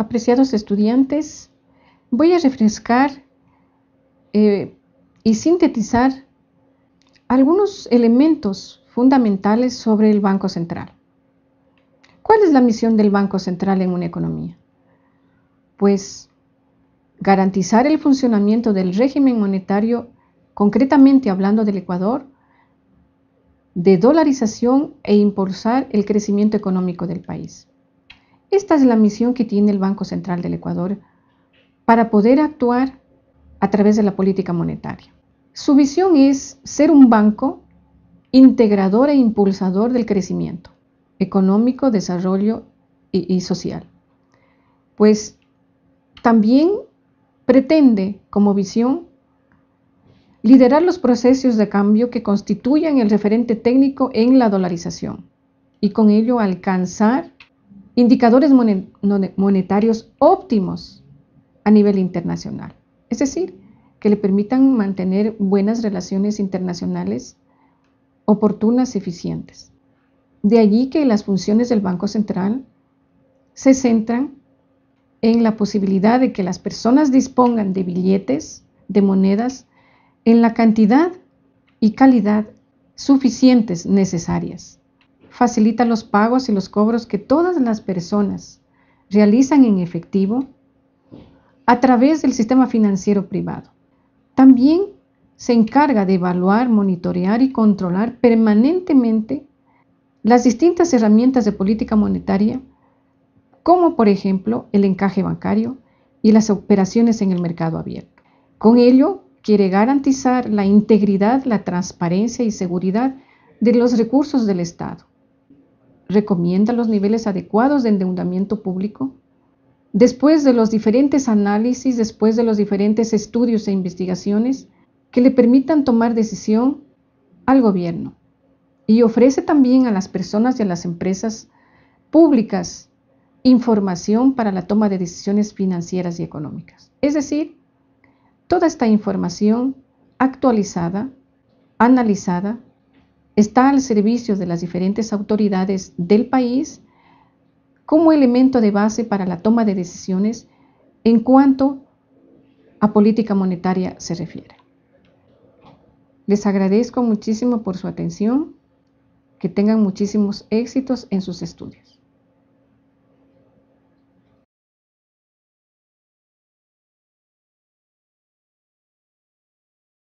apreciados estudiantes, voy a refrescar eh, y sintetizar algunos elementos fundamentales sobre el Banco Central. ¿Cuál es la misión del Banco Central en una economía? Pues garantizar el funcionamiento del régimen monetario, concretamente hablando del Ecuador, de dolarización e impulsar el crecimiento económico del país. Esta es la misión que tiene el Banco Central del Ecuador para poder actuar a través de la política monetaria. Su visión es ser un banco integrador e impulsador del crecimiento económico, desarrollo y, social. Pues también pretende como visión liderar los procesos de cambio que constituyan el referente técnico en la dolarización y con ello alcanzar indicadores monetarios óptimos a nivel internacional. Es decir, que le permitan mantener buenas relaciones internacionales oportunas y eficientes. De allí que las funciones del Banco Central se centran en la posibilidad de que las personas dispongan de billetes, de monedas, en la cantidad y calidad suficientes necesarias facilita los pagos y los cobros que todas las personas realizan en efectivo a través del sistema financiero privado. También se encarga de evaluar, monitorear y controlar permanentemente las distintas herramientas de política monetaria, como por ejemplo el encaje bancario y las operaciones en el mercado abierto. Con ello, quiere garantizar la integridad, la transparencia y seguridad de los recursos del Estado, recomienda los niveles adecuados de endeudamiento público? Después de los diferentes análisis, después de los diferentes estudios e investigaciones que le permitan tomar decisión al gobierno y ofrece también a las personas y a las empresas públicas información para la toma de decisiones financieras y económicas. Es decir, toda esta información actualizada, analizada, está al servicio de las diferentes autoridades del país como elemento de base para la toma de decisiones en cuanto a política monetaria se refiere. Les agradezco muchísimo por su atención, que tengan muchísimos éxitos en sus estudios.